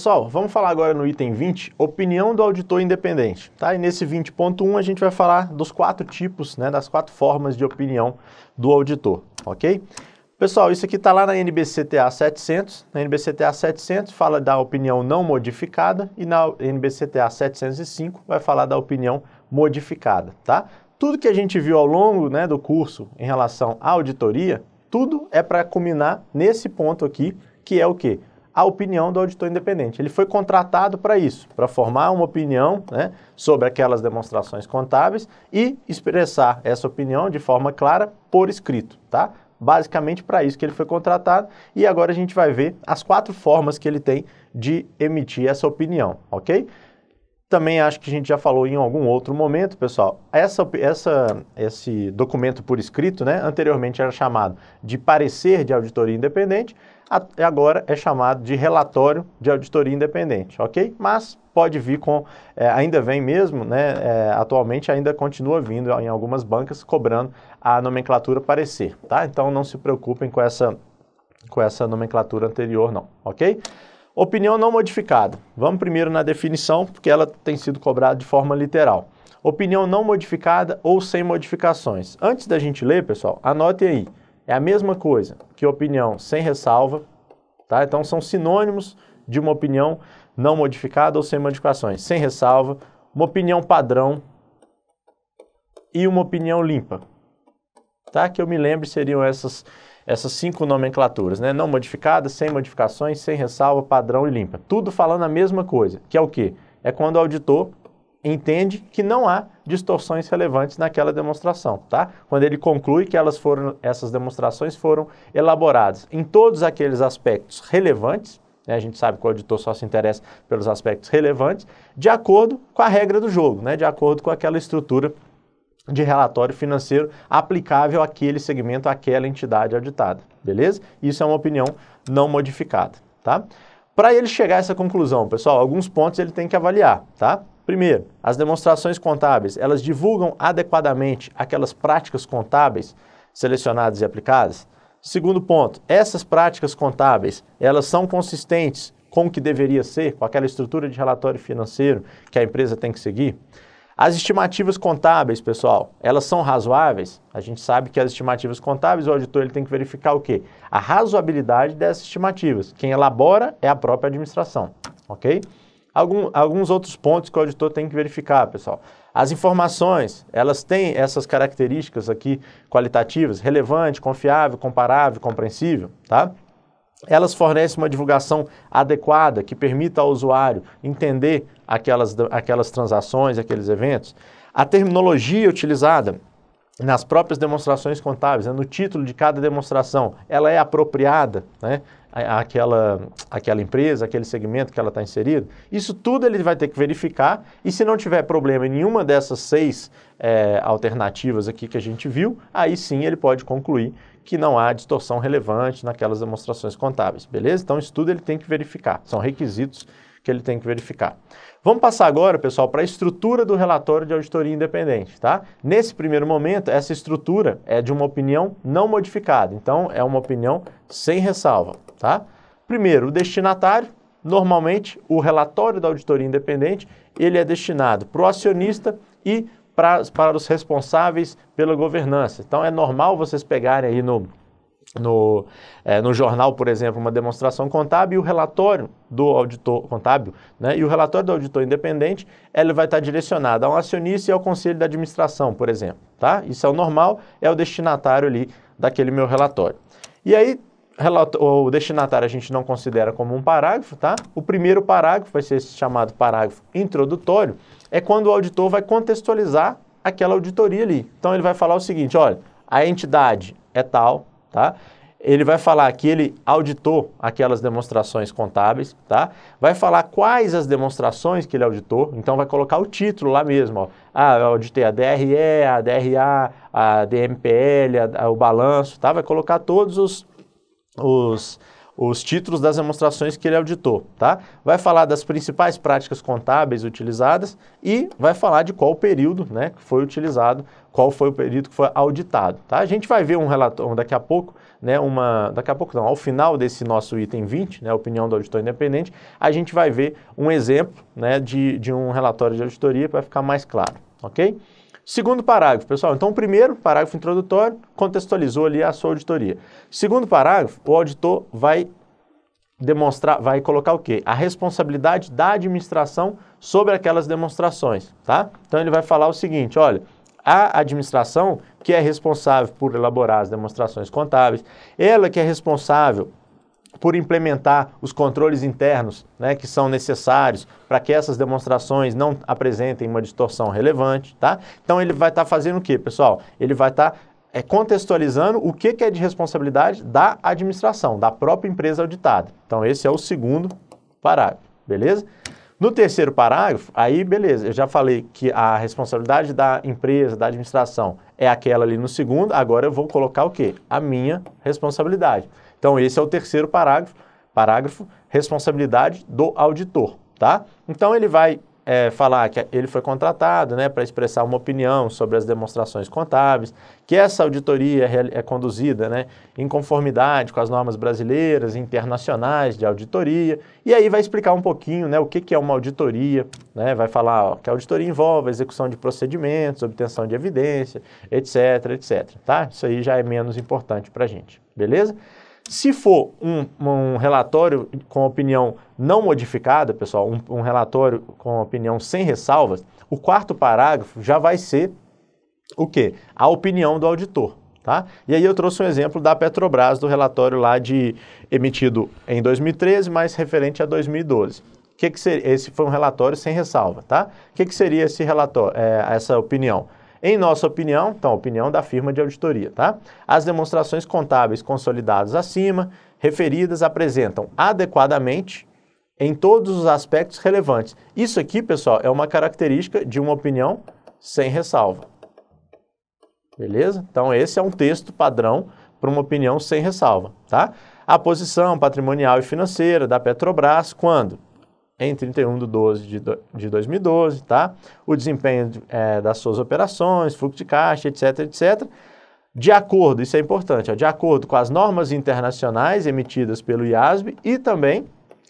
Pessoal, vamos falar agora no item 20, opinião do auditor independente. Tá? E nesse 20.1 a gente vai falar dos quatro tipos, né, das quatro formas de opinião do auditor, ok? Pessoal, isso aqui está lá na NBCTA 700. Na NBCTA 700 fala da opinião não modificada e na NBCTA 705 vai falar da opinião modificada, tá? Tudo que a gente viu ao longo né, do curso em relação à auditoria, tudo é para culminar nesse ponto aqui, que é o quê? a opinião do auditor independente. Ele foi contratado para isso, para formar uma opinião né, sobre aquelas demonstrações contábeis e expressar essa opinião de forma clara por escrito, tá? Basicamente para isso que ele foi contratado e agora a gente vai ver as quatro formas que ele tem de emitir essa opinião, ok? Também acho que a gente já falou em algum outro momento, pessoal. Essa, essa, esse documento por escrito, né, anteriormente era chamado de parecer de auditoria independente, é agora é chamado de relatório de auditoria independente, ok? Mas pode vir com, é, ainda vem mesmo, né? É, atualmente ainda continua vindo em algumas bancas cobrando a nomenclatura parecer, tá? Então não se preocupem com essa, com essa nomenclatura anterior, não, ok? Opinião não modificada. Vamos primeiro na definição, porque ela tem sido cobrada de forma literal. Opinião não modificada ou sem modificações. Antes da gente ler, pessoal, anote aí. É a mesma coisa que opinião sem ressalva, tá? Então são sinônimos de uma opinião não modificada ou sem modificações, sem ressalva, uma opinião padrão e uma opinião limpa. Tá? Que eu me lembre seriam essas essas cinco nomenclaturas, né? Não modificada, sem modificações, sem ressalva, padrão e limpa. Tudo falando a mesma coisa, que é o quê? É quando o auditor entende que não há distorções relevantes naquela demonstração, tá? Quando ele conclui que elas foram, essas demonstrações foram elaboradas em todos aqueles aspectos relevantes, né? a gente sabe que o auditor só se interessa pelos aspectos relevantes, de acordo com a regra do jogo, né? de acordo com aquela estrutura de relatório financeiro aplicável àquele segmento, àquela entidade auditada, beleza? Isso é uma opinião não modificada, tá? Para ele chegar a essa conclusão, pessoal, alguns pontos ele tem que avaliar, tá? Primeiro, as demonstrações contábeis, elas divulgam adequadamente aquelas práticas contábeis selecionadas e aplicadas? Segundo ponto, essas práticas contábeis, elas são consistentes com o que deveria ser, com aquela estrutura de relatório financeiro que a empresa tem que seguir? As estimativas contábeis, pessoal, elas são razoáveis? A gente sabe que as estimativas contábeis, o auditor ele tem que verificar o quê? A razoabilidade dessas estimativas. Quem elabora é a própria administração, ok? algum, alguns outros pontos que o auditor tem que verificar, pessoal. As informações, elas têm essas características aqui qualitativas, relevante, confiável, comparável, compreensível, tá? Elas fornecem uma divulgação adequada que permita ao usuário entender aquelas, aquelas transações, aqueles eventos. A terminologia utilizada nas próprias demonstrações contábeis, né, no título de cada demonstração, ela é apropriada, né? aquela, aquela empresa, aquele segmento que ela está inserida. Isso tudo ele vai ter que verificar e se não tiver problema em nenhuma dessas seis é, alternativas aqui que a gente viu, aí sim ele pode concluir que não há distorção relevante naquelas demonstrações contábeis, beleza? Então isso tudo ele tem que verificar, são requisitos que ele tem que verificar. Vamos passar agora, pessoal, para a estrutura do relatório de auditoria independente, tá? Nesse primeiro momento, essa estrutura é de uma opinião não modificada, então é uma opinião sem ressalva. Tá? Primeiro, o destinatário, normalmente o relatório da auditoria independente, ele é destinado para o acionista e pra, para os responsáveis pela governança. Então é normal vocês pegarem aí no, no, é, no jornal, por exemplo, uma demonstração contábil e o relatório do auditor contábil, né? E o relatório do auditor independente, ele vai estar direcionado a um acionista e ao conselho de administração, por exemplo, tá? Isso é o normal, é o destinatário ali daquele meu relatório. E aí, o destinatário a gente não considera como um parágrafo, tá? O primeiro parágrafo vai ser esse chamado parágrafo introdutório, é quando o auditor vai contextualizar aquela auditoria ali. Então ele vai falar o seguinte, olha, a entidade é tal, tá? Ele vai falar que ele auditou aquelas demonstrações contábeis, tá? Vai falar quais as demonstrações que ele auditou, então vai colocar o título lá mesmo, ó. Ah, eu auditei a DRE, a DRA, a DMPL, a, a, o balanço, tá? Vai colocar todos os, os, os títulos das demonstrações que ele auditou, tá? Vai falar das principais práticas contábeis utilizadas e vai falar de qual período, né, que foi utilizado, qual foi o período que foi auditado, tá? A gente vai ver um relatório daqui a pouco, né, uma daqui a pouco não, ao final desse nosso item 20, né, opinião do auditor independente, a gente vai ver um exemplo, né, de, de um relatório de auditoria para ficar mais claro, OK? Segundo parágrafo, pessoal. Então, o primeiro parágrafo introdutório contextualizou ali a sua auditoria. Segundo parágrafo, o auditor vai demonstrar, vai colocar o quê? A responsabilidade da administração sobre aquelas demonstrações, tá? Então, ele vai falar o seguinte, olha, a administração que é responsável por elaborar as demonstrações contábeis, ela que é responsável por implementar os controles internos né, que são necessários para que essas demonstrações não apresentem uma distorção relevante, tá? Então ele vai estar tá fazendo o quê, pessoal? Ele vai estar tá, é, contextualizando o que, que é de responsabilidade da administração, da própria empresa auditada. Então esse é o segundo parágrafo, beleza? No terceiro parágrafo, aí beleza, eu já falei que a responsabilidade da empresa, da administração, é aquela ali no segundo, agora eu vou colocar o quê? A minha responsabilidade. Então, esse é o terceiro parágrafo, parágrafo responsabilidade do auditor, tá? Então, ele vai é, falar que ele foi contratado né, para expressar uma opinião sobre as demonstrações contábeis, que essa auditoria é, é conduzida né, em conformidade com as normas brasileiras e internacionais de auditoria, e aí vai explicar um pouquinho né, o que, que é uma auditoria, né, vai falar ó, que a auditoria envolve a execução de procedimentos, obtenção de evidência, etc, etc. Tá? Isso aí já é menos importante para a gente, beleza? Se for um, um relatório com opinião não modificada, pessoal, um, um relatório com opinião sem ressalvas, o quarto parágrafo já vai ser o quê? A opinião do auditor. Tá? E aí eu trouxe um exemplo da Petrobras, do relatório lá de emitido em 2013, mas referente a 2012. Que que seria, esse foi um relatório sem ressalva. Tá? O que, que seria esse relatório, é, essa opinião? Em nossa opinião, então, opinião da firma de auditoria, tá? As demonstrações contábeis consolidadas acima, referidas, apresentam adequadamente em todos os aspectos relevantes. Isso aqui, pessoal, é uma característica de uma opinião sem ressalva. Beleza? Então, esse é um texto padrão para uma opinião sem ressalva, tá? A posição patrimonial e financeira da Petrobras quando em 31 de 12 de, de 2012, tá? O desempenho é, das suas operações, fluxo de caixa, etc, etc. De acordo, isso é importante, ó, de acordo com as normas internacionais emitidas pelo IASB e também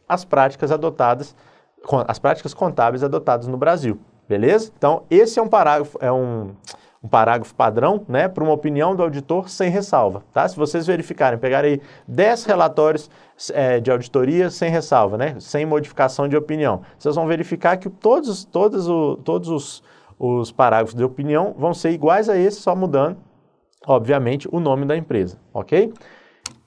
as práticas adotadas, as práticas contábeis adotadas no Brasil, beleza? Então, esse é um parágrafo, é um um parágrafo padrão né, para uma opinião do auditor sem ressalva. Tá? Se vocês verificarem, pegarem aí 10 relatórios é, de auditoria sem ressalva, né, sem modificação de opinião, vocês vão verificar que todos, todos, o, todos os, os parágrafos de opinião vão ser iguais a esse, só mudando, obviamente, o nome da empresa. Ok?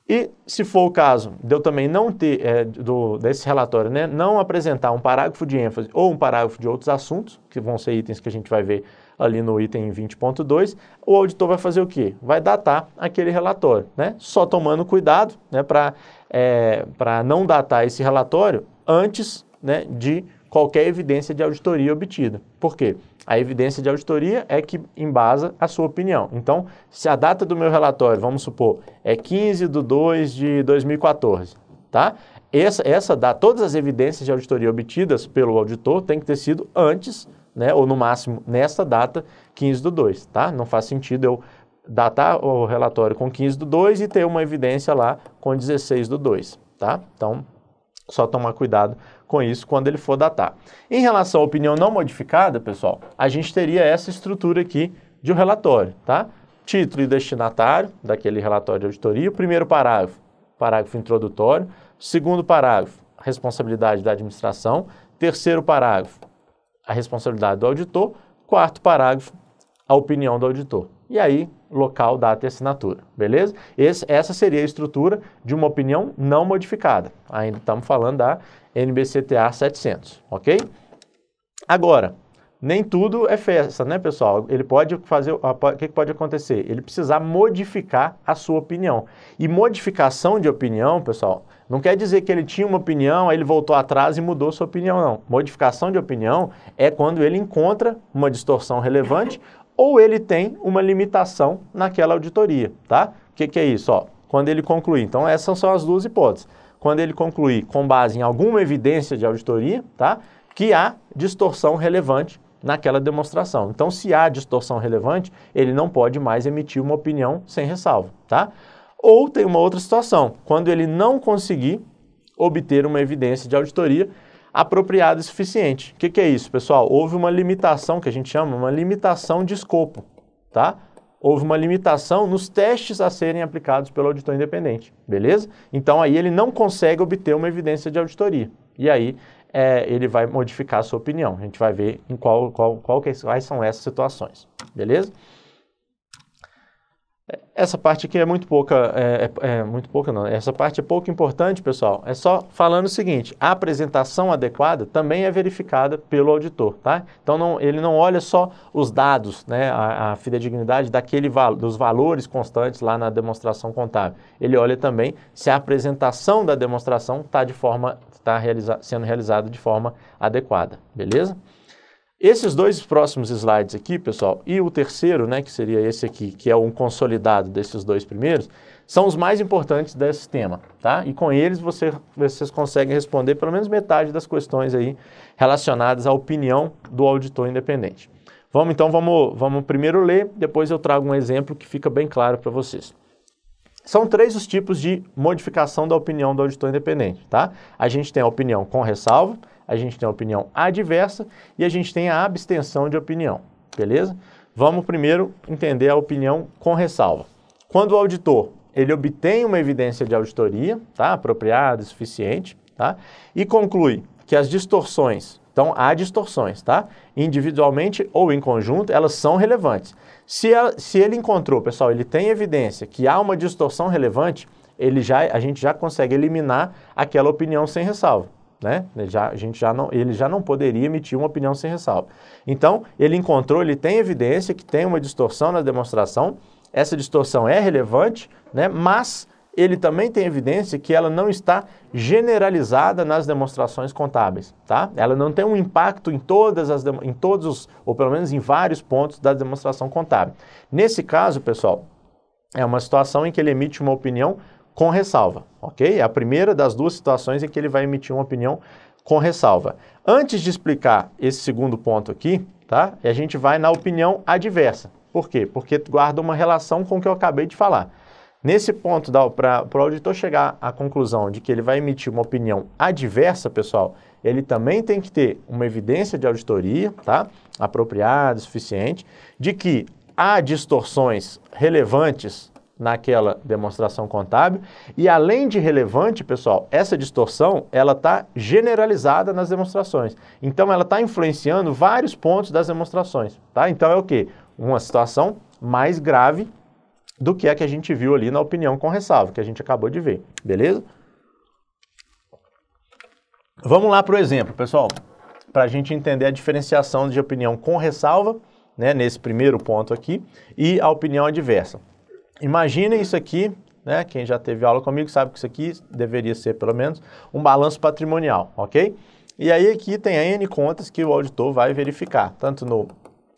E, se for o caso de eu também não ter, é, do, desse relatório, né, não apresentar um parágrafo de ênfase ou um parágrafo de outros assuntos, que vão ser itens que a gente vai ver ali no item 20.2, o auditor vai fazer o quê? Vai datar aquele relatório, né? Só tomando cuidado né, para é, eh, não datar esse relatório antes né, de qualquer evidência de auditoria obtida. Por quê? A evidência de auditoria é que embasa a sua opinião. Então, se a data do meu relatório, vamos supor, é 15 de 2 de 2014, tá? Essa, essa dá todas as evidências de auditoria obtidas pelo auditor tem que ter sido antes, né, ou no máximo nessa data, 15 do 2, tá? Não faz sentido eu datar o relatório com 15 do 2 e ter uma evidência lá com 16 do 2, tá? Então, só tomar cuidado com isso quando ele for datar. Em relação à opinião não modificada, pessoal, a gente teria essa estrutura aqui de um relatório, tá? Título e destinatário daquele relatório de auditoria, primeiro parágrafo, parágrafo introdutório, segundo parágrafo, responsabilidade da administração, terceiro parágrafo, a responsabilidade do auditor, quarto parágrafo, a opinião do auditor e aí local, data e assinatura, beleza? Esse, essa seria a estrutura de uma opinião não modificada. Ainda estamos falando da NBCTA 700, ok? Agora, nem tudo é festa, né, pessoal? Ele pode fazer, ah, o que pode acontecer? Ele precisar modificar a sua opinião. E modificação de opinião, pessoal, não quer dizer que ele tinha uma opinião, aí ele voltou atrás e mudou sua opinião, não. Modificação de opinião é quando ele encontra uma distorção relevante ou ele tem uma limitação naquela auditoria, tá? O que, que, é isso? Ó, quando ele concluir, então essas são as duas hipóteses. Quando ele concluir com base em alguma evidência de auditoria, tá? Que há distorção relevante naquela demonstração. Então, se há distorção relevante, ele não pode mais emitir uma opinião sem ressalvo, tá? Ou tem uma outra situação, quando ele não conseguir obter uma evidência de auditoria, apropriada e suficiente. O que, que, é isso, pessoal? Houve uma limitação, que a gente chama uma limitação de escopo, tá? Houve uma limitação nos testes a serem aplicados pelo auditor independente, beleza? Então aí ele não consegue obter uma evidência de auditoria. E aí é, ele vai modificar a sua opinião. A gente vai ver em qual, qual, qual que, é, quais são essas situações, beleza? Essa parte aqui é muito pouca, é, é, é, muito pouca não, essa parte é pouco importante, pessoal. É só falando o seguinte, a apresentação adequada também é verificada pelo auditor, tá? Então não, ele não olha só os dados, né, a, a fidedignidade daquele val, dos valores constantes lá na demonstração contábil. Ele olha também se a apresentação da demonstração está de forma, está realiza, sendo realizada de forma adequada, beleza? Esses dois próximos slides aqui, pessoal, e o terceiro, né, que seria esse aqui, que é um consolidado desses dois primeiros, são os mais importantes desse tema, tá? E com eles você, vocês conseguem responder pelo menos metade das questões aí relacionadas à opinião do auditor independente. Vamos então, vamos, vamos primeiro ler, depois eu trago um exemplo que fica bem claro para vocês. São três os tipos de modificação da opinião do auditor independente, tá? A gente tem a opinião com ressalva, a gente tem a opinião adversa e a gente tem a abstenção de opinião, beleza? Vamos primeiro entender a opinião com ressalva. Quando o auditor, ele obtém uma evidência de auditoria, tá? Apropriada e suficiente, tá? E conclui que as distorções, então há distorções, tá? Individualmente ou em conjunto, elas são relevantes. Se, se ele encontrou, pessoal, ele tem evidência que há uma distorção relevante, ele já, a gente já consegue eliminar aquela opinião sem ressalva né? Ele já, a gente já não, ele já não poderia emitir uma opinião sem ressalva. Então, ele encontrou, ele tem evidência que tem uma distorção na demonstração, essa distorção é relevante, né? mas ele também tem evidência que ela não está generalizada nas demonstrações contábeis, tá? Ela não tem um impacto em todas as em todos os, ou pelo menos em vários pontos da demonstração contábil. Nesse caso, pessoal, é uma situação em que ele emite uma opinião com ressalva, ok? É a primeira das duas situações em que ele vai emitir uma opinião com ressalva. Antes de explicar esse segundo ponto aqui, tá? A gente vai na opinião adversa. Por quê? Porque guarda uma relação com o que eu acabei de falar. Nesse ponto, para o auditor chegar à conclusão de que ele vai emitir uma opinião adversa, pessoal, ele também tem que ter uma evidência de auditoria, tá? Apropriada, suficiente, de que há distorções relevantes naquela demonstração contábil. E além de relevante, pessoal, essa distorção ela está generalizada nas demonstrações. Então ela está influenciando vários pontos das demonstrações. Tá? Então é o que? Uma situação mais grave do que a que a gente viu ali na opinião com ressalva, que a gente acabou de ver, beleza? Vamos lá para o exemplo, pessoal, para a gente entender a diferenciação de opinião com ressalva, né, nesse primeiro ponto aqui, e a opinião adversa. Imagina isso aqui, né? Quem já teve aula comigo sabe que isso aqui deveria ser, pelo menos, um balanço patrimonial, ok? E aí aqui tem a N contas que o auditor vai verificar, tanto no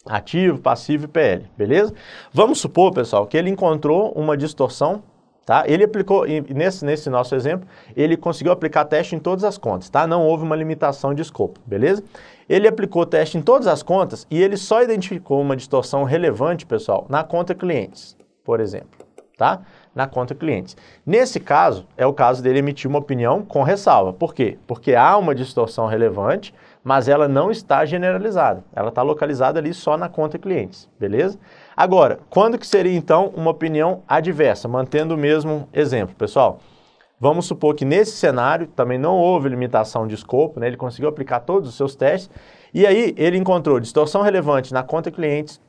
ativo, passivo e PL, beleza? Vamos supor, pessoal, que ele encontrou uma distorção, tá? Ele aplicou, nesse, nesse nosso exemplo, ele conseguiu aplicar teste em todas as contas, tá? Não houve uma limitação de escopo, beleza? Ele aplicou teste em todas as contas e ele só identificou uma distorção relevante, pessoal, na conta clientes, por exemplo, tá? Na conta clientes. Nesse caso, é o caso dele emitir uma opinião com ressalva. Por quê? Porque há uma distorção relevante, mas ela não está generalizada. Ela está localizada ali só na conta clientes, beleza? Agora, quando que seria então uma opinião adversa? Mantendo o mesmo exemplo, pessoal. Vamos supor que nesse cenário também não houve limitação de escopo, né? ele conseguiu aplicar todos os seus testes, e aí ele encontrou distorção relevante na conta clientes,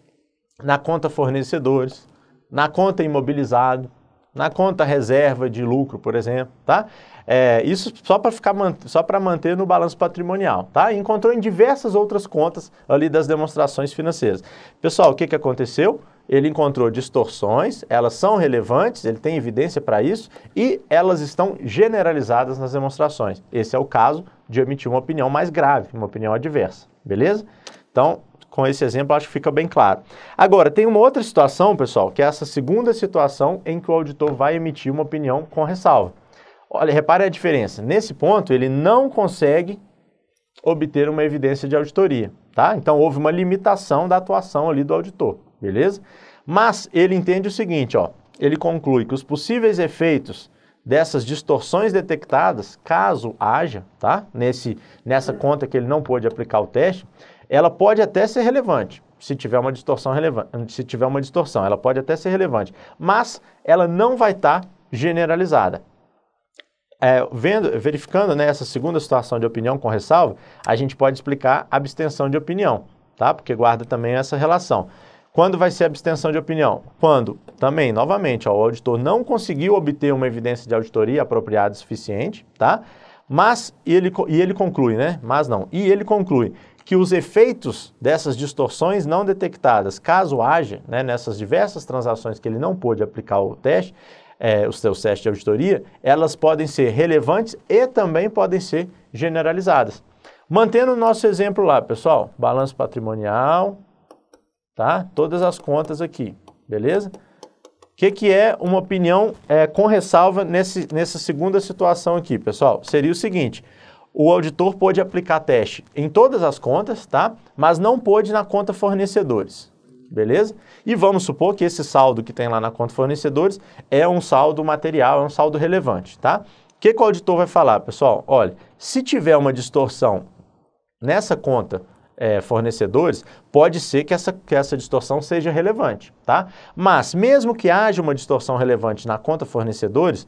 na conta fornecedores, na conta imobilizado, na conta reserva de lucro, por exemplo, tá? É, isso só para ficar só para manter no balanço patrimonial, tá? Encontrou em diversas outras contas ali das demonstrações financeiras. Pessoal, o que, que aconteceu? Ele encontrou distorções, elas são relevantes, ele tem evidência para isso e elas estão generalizadas nas demonstrações. Esse é o caso de emitir uma opinião mais grave, uma opinião adversa, beleza? Então, com esse exemplo, acho que fica bem claro. Agora, tem uma outra situação, pessoal, que é essa segunda situação em que o auditor vai emitir uma opinião com ressalva. Olha, repare a diferença. Nesse ponto, ele não consegue obter uma evidência de auditoria, tá? Então, houve uma limitação da atuação ali do auditor, beleza? Mas ele entende o seguinte, ó, ele conclui que os possíveis efeitos dessas distorções detectadas, caso haja, tá? Nesse, nessa conta que ele não pôde aplicar o teste, ela pode até ser relevante, se tiver uma distorção relevante, hum, se tiver uma distorção, ela pode até ser relevante, mas ela não vai estar tá generalizada. É, vendo, verificando né, essa segunda situação de opinião com ressalva, a gente pode explicar abstenção de opinião, tá? Porque guarda também essa relação. Quando vai ser abstenção de opinião? Quando, também, novamente, ó, o auditor não conseguiu obter uma evidência de auditoria apropriada suficiente, tá? Mas, e ele, e ele conclui, né? Mas não. E ele conclui que os efeitos dessas distorções não detectadas, caso haja, né, nessas diversas transações que ele não pôde aplicar o teste, é, os seus testes de auditoria, elas podem ser relevantes e também podem ser generalizadas. Mantendo o nosso exemplo lá, pessoal, balanço patrimonial, tá? Todas as contas aqui, beleza? O que, que é uma opinião é, com ressalva nesse, nessa segunda situação aqui, pessoal? Seria o seguinte, o auditor pode aplicar teste em todas as contas, tá? Mas não pode na conta fornecedores, beleza? E vamos supor que esse saldo que tem lá na conta fornecedores é um saldo material, é um saldo relevante, tá? O que, que o auditor vai falar, pessoal? Olha, se tiver uma distorção nessa conta é, fornecedores, pode ser que essa, que essa distorção seja relevante, tá? Mas mesmo que haja uma distorção relevante na conta fornecedores,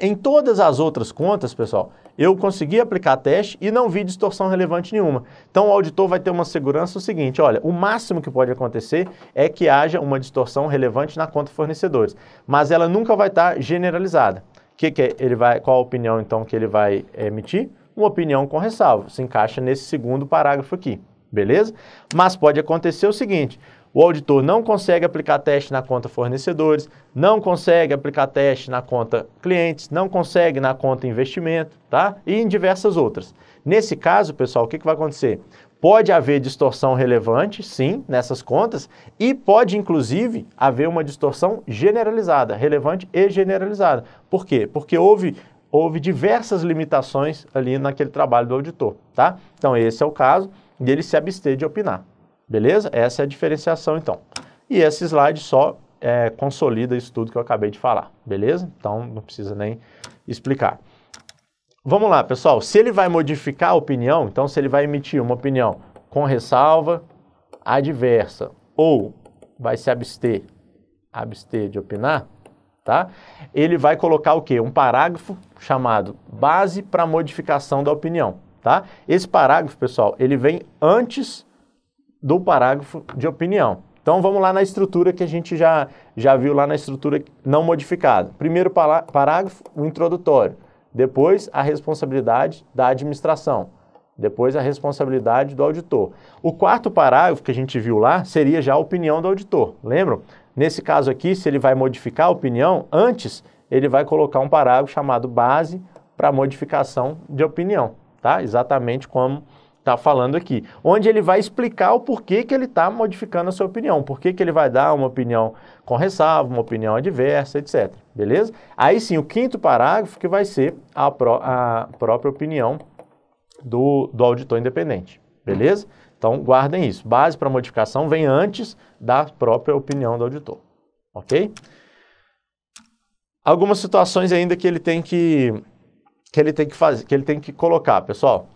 em todas as outras contas, pessoal, eu consegui aplicar teste e não vi distorção relevante nenhuma. Então o auditor vai ter uma segurança o seguinte, olha, o máximo que pode acontecer é que haja uma distorção relevante na conta fornecedores, mas ela nunca vai estar generalizada. Que que é, ele vai, qual a opinião então que ele vai emitir? Uma opinião com ressalvo, se encaixa nesse segundo parágrafo aqui beleza? Mas pode acontecer o seguinte: o auditor não consegue aplicar teste na conta fornecedores, não consegue aplicar teste na conta clientes, não consegue na conta investimento, tá? E em diversas outras. Nesse caso, pessoal, o que, que vai acontecer? Pode haver distorção relevante, sim, nessas contas, e pode inclusive haver uma distorção generalizada, relevante e generalizada. Por quê? Porque houve houve diversas limitações ali naquele trabalho do auditor, tá? Então esse é o caso dele se abster de opinar. Beleza? Essa é a diferenciação, então. E esse slide só é, consolida isso tudo que eu acabei de falar, beleza? Então, não precisa nem explicar. Vamos lá, pessoal. Se ele vai modificar a opinião, então se ele vai emitir uma opinião com ressalva, adversa, ou vai se abster, abster de opinar, tá? Ele vai colocar o quê? Um parágrafo chamado base para modificação da opinião tá? Esse parágrafo, pessoal, ele vem antes do parágrafo de opinião. Então vamos lá na estrutura que a gente já, já viu lá na estrutura não modificada. Primeiro parágrafo, o introdutório. Depois, a responsabilidade da administração. Depois, a responsabilidade do auditor. O quarto parágrafo que a gente viu lá seria já a opinião do auditor, lembram? Nesse caso aqui, se ele vai modificar a opinião, antes ele vai colocar um parágrafo chamado base para modificação de opinião tá? Exatamente como está falando aqui, onde ele vai explicar o porquê que ele está modificando a sua opinião, porquê que ele vai dar uma opinião com ressalva, uma opinião adversa, etc. Beleza? Aí sim, o quinto parágrafo que vai ser a, pró a própria opinião do, do auditor independente. Beleza? Então guardem isso. Base para modificação vem antes da própria opinião do auditor. Ok? Algumas situações ainda que ele tem que que ele tem que fazer, que ele tem que colocar, pessoal.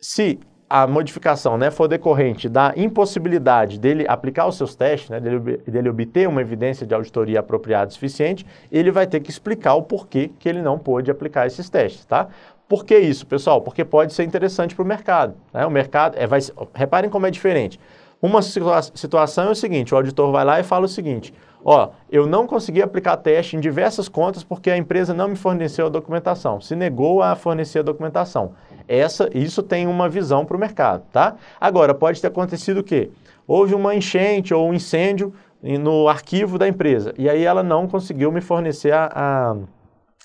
Se a modificação né, for decorrente da impossibilidade dele aplicar os seus testes, né, dele, dele obter uma evidência de auditoria apropriada e suficiente, ele vai ter que explicar o porquê que ele não pôde aplicar esses testes, tá? Por que isso, pessoal? Porque pode ser interessante para o mercado. Né? O mercado, é, vai, reparem como é diferente. Uma situa situação é o seguinte, o auditor vai lá e fala o seguinte, Ó, eu não consegui aplicar teste em diversas contas porque a empresa não me forneceu a documentação, se negou a fornecer a documentação. Essa, isso tem uma visão para o mercado, tá? Agora, pode ter acontecido o quê? Houve uma enchente ou um incêndio no arquivo da empresa e aí ela não conseguiu me fornecer a, a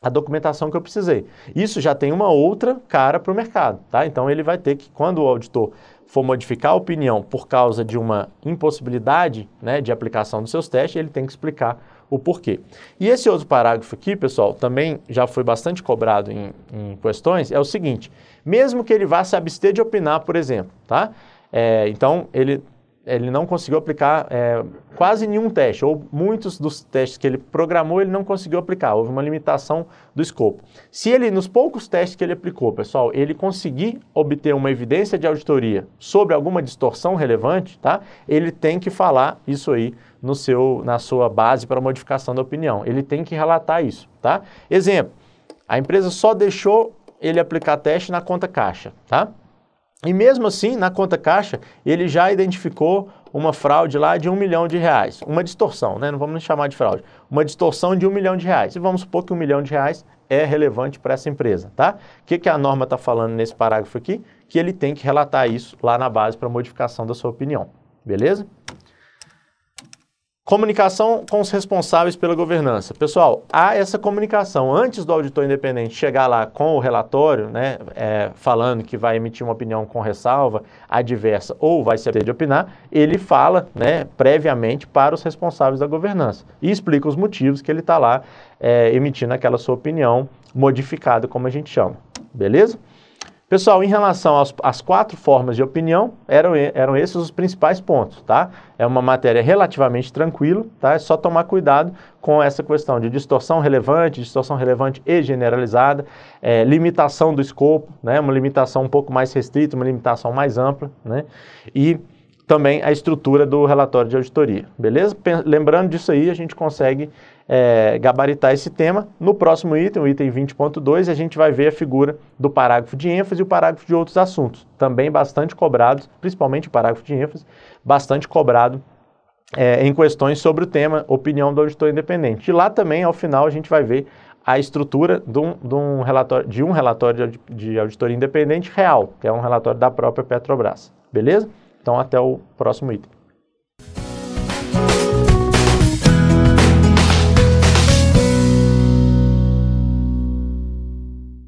a documentação que eu precisei. Isso já tem uma outra cara para o mercado, tá? Então ele vai ter que, quando o auditor for modificar a opinião por causa de uma impossibilidade né, de aplicação dos seus testes, ele tem que explicar o porquê. E esse outro parágrafo aqui, pessoal, também já foi bastante cobrado em, em questões, é o seguinte: mesmo que ele vá se abster de opinar, por exemplo, tá? É, então ele ele não conseguiu aplicar é, quase nenhum teste, ou muitos dos testes que ele programou, ele não conseguiu aplicar, houve uma limitação do escopo. Se ele, nos poucos testes que ele aplicou, pessoal, ele conseguir obter uma evidência de auditoria sobre alguma distorção relevante, tá? ele tem que falar isso aí no seu, na sua base para modificação da opinião, ele tem que relatar isso. Tá? Exemplo, a empresa só deixou ele aplicar teste na conta caixa, tá? E mesmo assim, na conta caixa, ele já identificou uma fraude lá de um milhão de reais. Uma distorção, né? Não vamos chamar de fraude. Uma distorção de um milhão de reais. E vamos supor que um milhão de reais é relevante para essa empresa, tá? O que, que a norma está falando nesse parágrafo aqui? Que ele tem que relatar isso lá na base para modificação da sua opinião. Beleza? Comunicação com os responsáveis pela governança. Pessoal, há essa comunicação. Antes do auditor independente chegar lá com o relatório, né, é, falando que vai emitir uma opinião com ressalva, adversa ou vai se abster de opinar, ele fala né, previamente para os responsáveis da governança e explica os motivos que ele está lá é, emitindo aquela sua opinião modificada, como a gente chama. Beleza? Pessoal, em relação às quatro formas de opinião, eram, eram esses os principais pontos, tá? É uma matéria relativamente tranquila, tá? É só tomar cuidado com essa questão de distorção relevante, distorção relevante e generalizada, é, limitação do escopo, né? Uma limitação um pouco mais restrita, uma limitação mais ampla, né? E também a estrutura do relatório de auditoria, beleza? Lembrando disso aí, a gente consegue é, gabaritar esse tema. No próximo item, o item 20.2, a gente vai ver a figura do parágrafo de ênfase e o parágrafo de outros assuntos, também bastante cobrados, principalmente o parágrafo de ênfase, bastante cobrado é, em questões sobre o tema opinião do auditor independente. E lá também, ao final, a gente vai ver a estrutura de um, de um relatório, de, um relatório de, de auditoria independente real, que é um relatório da própria Petrobras. Beleza? Então, até o próximo item.